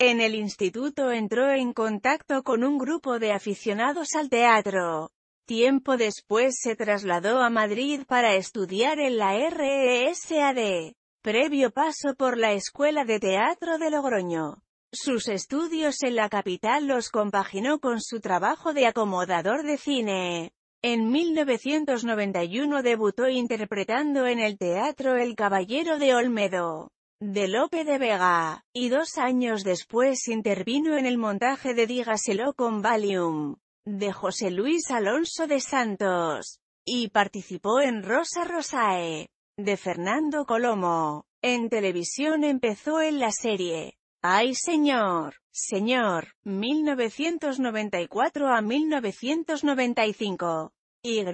En el instituto entró en contacto con un grupo de aficionados al teatro. Tiempo después se trasladó a Madrid para estudiar en la RESAD, previo paso por la Escuela de Teatro de Logroño. Sus estudios en la capital los compaginó con su trabajo de acomodador de cine. En 1991 debutó interpretando en el teatro El Caballero de Olmedo de Lope de Vega, y dos años después intervino en el montaje de Dígaselo con Valium, de José Luis Alonso de Santos, y participó en Rosa Rosae, de Fernando Colomo. En televisión empezó en la serie ¡Ay señor! Señor, 1994 a 1995. Y.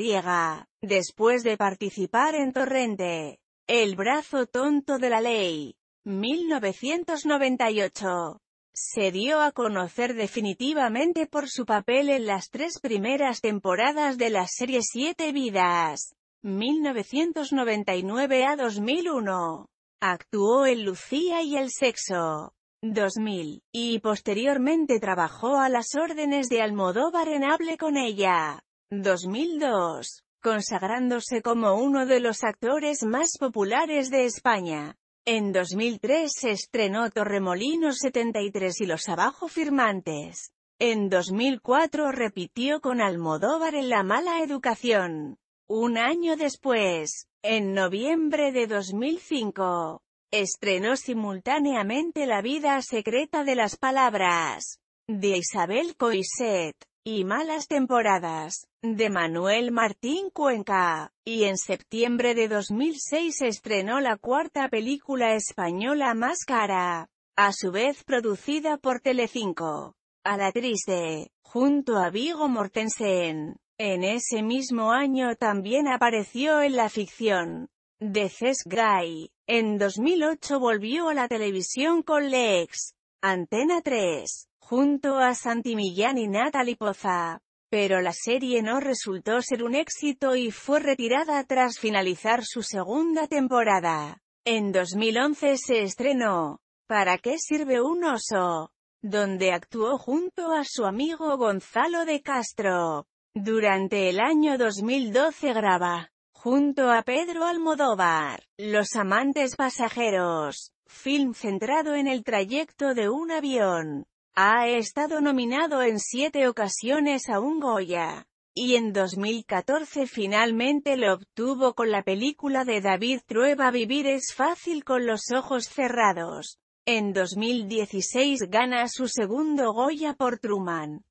Después de participar en Torrente, El brazo tonto de la ley, 1998. Se dio a conocer definitivamente por su papel en las tres primeras temporadas de la serie Siete Vidas. 1999 a 2001. Actuó en Lucía y el Sexo. 2000, y posteriormente trabajó a las órdenes de Almodóvar en Hable con ella. 2002, consagrándose como uno de los actores más populares de España. En 2003 se estrenó Torremolinos 73 y Los Abajo Firmantes. En 2004 repitió con Almodóvar en La Mala Educación. Un año después, en noviembre de 2005, estrenó simultáneamente La vida secreta de las palabras, de Isabel Coiset y malas temporadas, de Manuel Martín Cuenca, y en septiembre de 2006 estrenó la cuarta película española más cara, a su vez producida por Telecinco, a la triste, junto a Vigo Mortensen. En ese mismo año también apareció en la ficción de Cesc Gay. En 2008 volvió a la televisión con Lex, Antena 3, junto a Santi Millán y Natalie Poza. Pero la serie no resultó ser un éxito y fue retirada tras finalizar su segunda temporada. En 2011 se estrenó, ¿Para qué sirve un oso?, donde actuó junto a su amigo Gonzalo de Castro. Durante el año 2012 graba, junto a Pedro Almodóvar, Los amantes pasajeros, film centrado en el trayecto de un avión. Ha estado nominado en siete ocasiones a un Goya, y en 2014 finalmente lo obtuvo con la película de David Trueba Vivir es fácil con los ojos cerrados. En 2016 gana su segundo Goya por Truman.